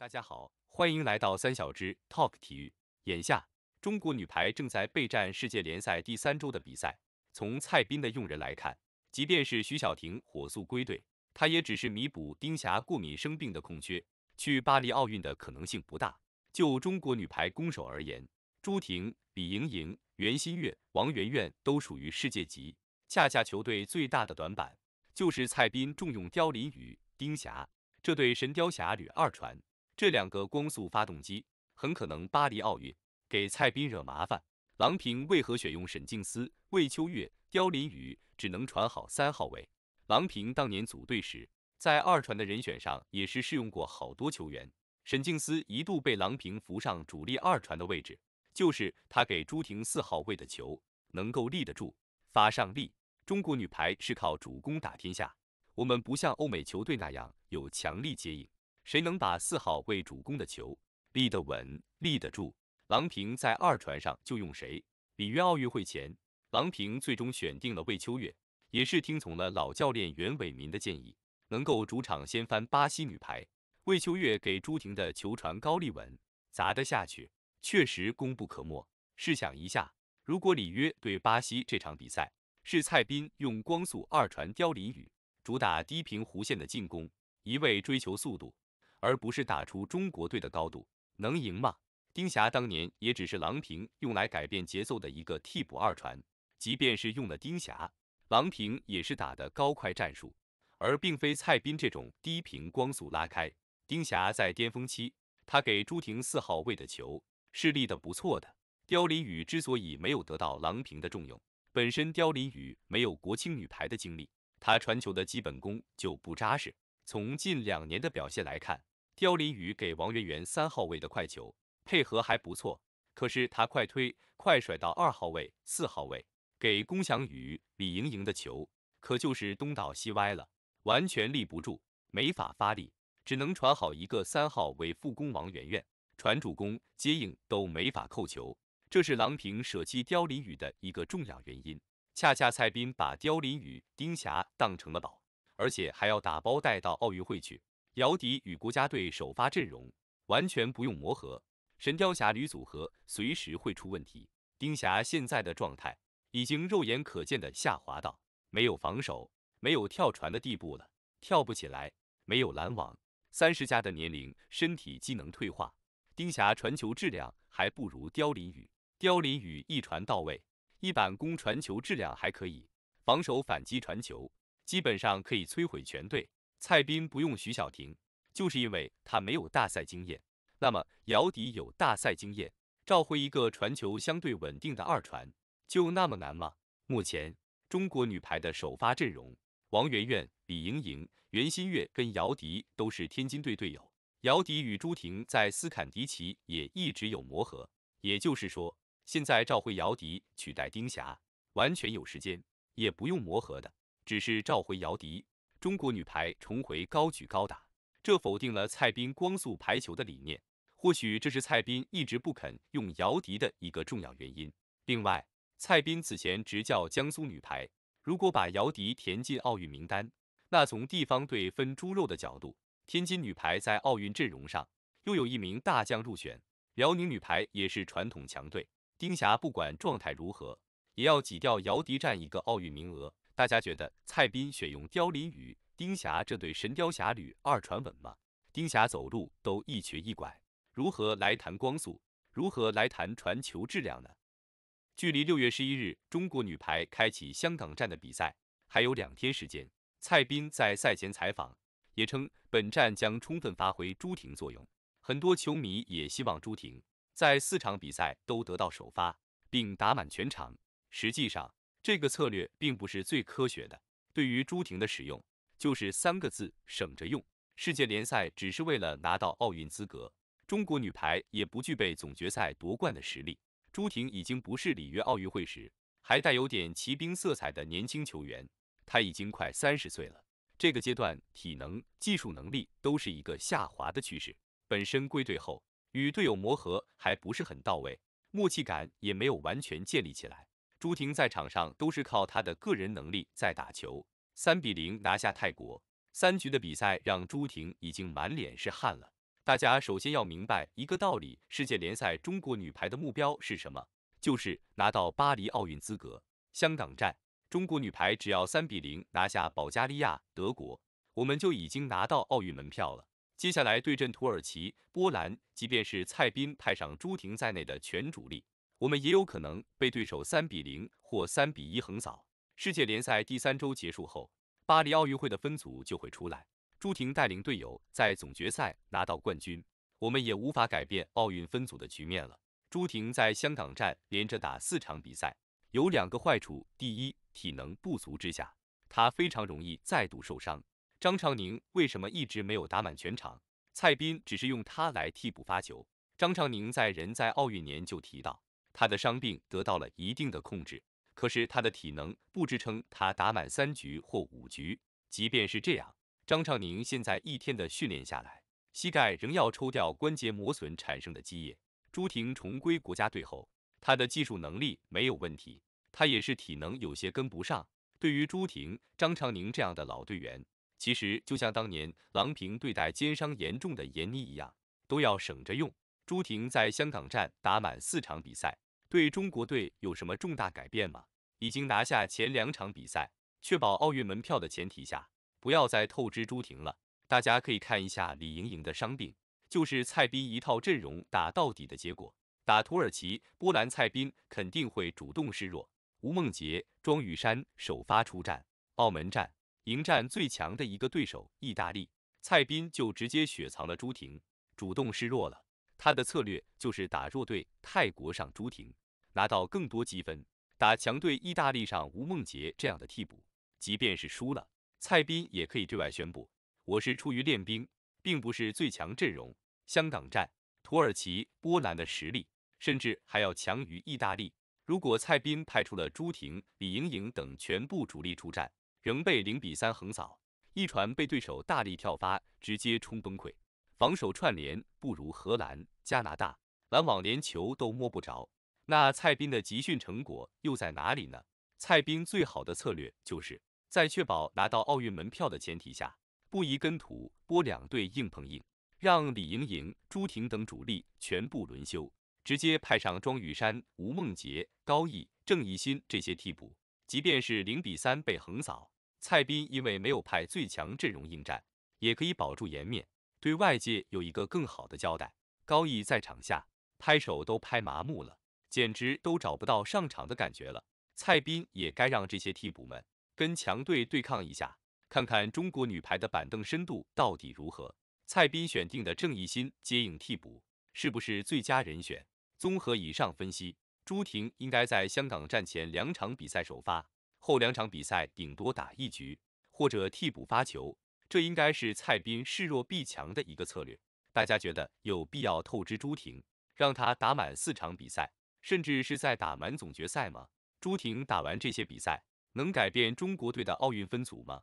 大家好，欢迎来到三小只 Talk 体育。眼下，中国女排正在备战世界联赛第三周的比赛。从蔡斌的用人来看，即便是徐晓婷火速归队，她也只是弥补丁霞过敏生病的空缺，去巴黎奥运的可能性不大。就中国女排攻守而言，朱婷、李盈莹、袁心玥、王媛媛都属于世界级。恰恰球队最大的短板，就是蔡斌重用刁琳宇、丁霞这对神雕侠侣二传。这两个光速发动机很可能巴黎奥运给蔡斌惹麻烦。郎平为何选用沈静思、魏秋月、刁琳宇只能传好三号位？郎平当年组队时，在二传的人选上也是试用过好多球员。沈静思一度被郎平扶上主力二传的位置，就是他给朱婷四号位的球能够立得住，发上力。中国女排是靠主攻打天下，我们不像欧美球队那样有强力接应。谁能把四号位主攻的球立得稳、立得住？郎平在二传上就用谁。里约奥运会前，郎平最终选定了魏秋月，也是听从了老教练袁伟民的建议。能够主场掀翻巴西女排，魏秋月给朱婷的球传高、立稳、砸得下去，确实功不可没。试想一下，如果里约对巴西这场比赛是蔡斌用光速二传刁林宇，主打低平弧线的进攻，一味追求速度。而不是打出中国队的高度，能赢吗？丁霞当年也只是郎平用来改变节奏的一个替补二传，即便是用了丁霞，郎平也是打的高快战术，而并非蔡斌这种低频光速拉开。丁霞在巅峰期，她给朱婷四号位的球是立的不错的。刁琳宇之所以没有得到郎平的重用，本身刁琳宇没有国青女排的经历，她传球的基本功就不扎实。从近两年的表现来看，刁林雨给王媛媛三号位的快球配合还不错，可是他快推快甩到二号位、四号位，给龚翔宇、李盈莹的球可就是东倒西歪了，完全立不住，没法发力，只能传好一个三号位副攻王媛媛，传主攻接应都没法扣球，这是郎平舍弃刁林雨的一个重要原因。恰恰蔡斌把刁林雨、丁霞当成了宝，而且还要打包带到奥运会去。姚笛与国家队首发阵容完全不用磨合，神雕侠侣组合随时会出问题。丁霞现在的状态已经肉眼可见的下滑到没有防守、没有跳传的地步了，跳不起来，没有拦网。三十加的年龄，身体机能退化，丁霞传球质量还不如刁林雨。刁林雨一传到位，一板攻传球质量还可以，防守反击传球基本上可以摧毁全队。蔡斌不用徐小婷，就是因为他没有大赛经验。那么姚笛有大赛经验，召回一个传球相对稳定的二传，就那么难吗？目前中国女排的首发阵容，王媛媛、李盈莹、袁心玥跟姚笛都是天津队队友。姚笛与朱婷在斯坎迪奇也一直有磨合。也就是说，现在召回姚笛取代丁霞，完全有时间，也不用磨合的，只是召回姚笛。中国女排重回高举高打，这否定了蔡斌光速排球的理念。或许这是蔡斌一直不肯用姚笛的一个重要原因。另外，蔡斌此前执教江苏女排，如果把姚笛填进奥运名单，那从地方队分猪肉的角度，天津女排在奥运阵容上又有一名大将入选。辽宁女排也是传统强队，丁霞不管状态如何，也要挤掉姚笛占一个奥运名额。大家觉得蔡斌选用刁林雨、丁霞这对《神雕侠侣》二传稳吗？丁霞走路都一瘸一拐，如何来谈光速？如何来谈传球质量呢？距离六月十一日中国女排开启香港站的比赛还有两天时间，蔡斌在赛前采访也称，本站将充分发挥朱婷作用。很多球迷也希望朱婷在四场比赛都得到首发，并打满全场。实际上，这个策略并不是最科学的。对于朱婷的使用，就是三个字：省着用。世界联赛只是为了拿到奥运资格，中国女排也不具备总决赛夺冠的实力。朱婷已经不是里约奥运会时还带有点骑兵色彩的年轻球员，她已经快三十岁了。这个阶段，体能、技术能力都是一个下滑的趋势。本身归队后，与队友磨合还不是很到位，默契感也没有完全建立起来。朱婷在场上都是靠她的个人能力在打球，三比零拿下泰国，三局的比赛让朱婷已经满脸是汗了。大家首先要明白一个道理，世界联赛中国女排的目标是什么？就是拿到巴黎奥运资格。香港站，中国女排只要三比零拿下保加利亚、德国，我们就已经拿到奥运门票了。接下来对阵土耳其、波兰，即便是蔡斌派上朱婷在内的全主力。我们也有可能被对手三比零或三比一横扫。世界联赛第三周结束后，巴黎奥运会的分组就会出来。朱婷带领队友在总决赛拿到冠军，我们也无法改变奥运分组的局面了。朱婷在香港站连着打四场比赛，有两个坏处：第一，体能不足之下，她非常容易再度受伤。张常宁为什么一直没有打满全场？蔡斌只是用他来替补发球。张常宁在人在奥运年就提到。他的伤病得到了一定的控制，可是他的体能不支撑他打满三局或五局。即便是这样，张常宁现在一天的训练下来，膝盖仍要抽掉关节磨损产生的积液。朱婷重归国家队后，她的技术能力没有问题，她也是体能有些跟不上。对于朱婷、张常宁这样的老队员，其实就像当年郎平对待肩伤严重的闫妮一样，都要省着用。朱婷在香港站打满四场比赛。对中国队有什么重大改变吗？已经拿下前两场比赛，确保奥运门票的前提下，不要再透支朱婷了。大家可以看一下李盈莹的伤病，就是蔡斌一套阵容打到底的结果。打土耳其、波兰，蔡斌肯定会主动示弱。吴梦洁、庄宇珊首发出战澳门站，迎战最强的一个对手意大利，蔡斌就直接雪藏了朱婷，主动示弱了。他的策略就是打弱队泰国上朱婷，拿到更多积分；打强队意大利上吴梦洁这样的替补，即便是输了，蔡斌也可以对外宣布，我是出于练兵，并不是最强阵容。香港站、土耳其、波兰的实力，甚至还要强于意大利。如果蔡斌派出了朱婷、李盈莹等全部主力出战，仍被零比三横扫，一传被对手大力跳发，直接冲崩溃。防守串联不如荷兰、加拿大，篮网连球都摸不着。那蔡斌的集训成果又在哪里呢？蔡斌最好的策略就是在确保拿到奥运门票的前提下，不宜跟土波两队硬碰硬，让李盈莹、朱婷等主力全部轮休，直接派上庄宇山、吴梦洁、高毅、郑义新这些替补。即便是零比三被横扫，蔡斌因为没有派最强阵容应战，也可以保住颜面。对外界有一个更好的交代。高毅在场下拍手都拍麻木了，简直都找不到上场的感觉了。蔡斌也该让这些替补们跟强队对抗一下，看看中国女排的板凳深度到底如何。蔡斌选定的郑益昕接应替补是不是最佳人选？综合以上分析，朱婷应该在香港战前两场比赛首发，后两场比赛顶多打一局或者替补发球。这应该是蔡斌示弱必强的一个策略。大家觉得有必要透支朱婷，让他打满四场比赛，甚至是在打满总决赛吗？朱婷打完这些比赛，能改变中国队的奥运分组吗？